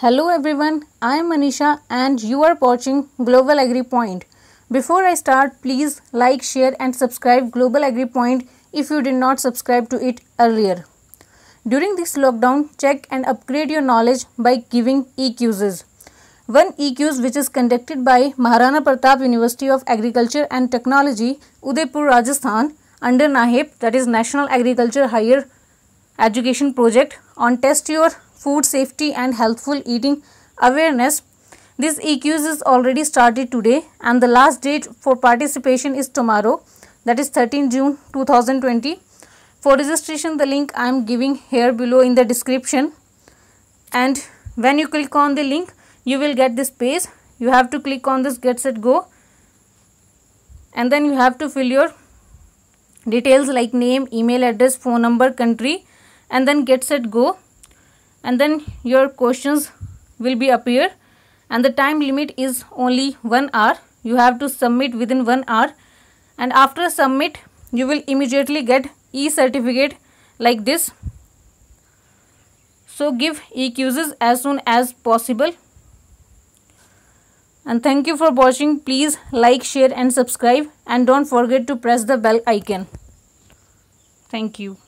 Hello everyone, I am Manisha and you are watching Global Agri Point. Before I start, please like, share and subscribe Global Agri Point if you did not subscribe to it earlier. During this lockdown, check and upgrade your knowledge by giving EQs. One EQs which is conducted by Maharana Pratap University of Agriculture and Technology, Udaipur, Rajasthan under NAHIP that is National Agriculture Higher Education Project on Test Your food safety and healthful eating awareness. This EQs is already started today and the last date for participation is tomorrow that is 13 June 2020. For registration the link I am giving here below in the description and when you click on the link you will get this page. You have to click on this get set go and then you have to fill your details like name, email address, phone number, country and then get set go and then your questions will be appear and the time limit is only 1 hour you have to submit within 1 hour and after submit you will immediately get e certificate like this so give eqs as soon as possible and thank you for watching please like share and subscribe and don't forget to press the bell icon thank you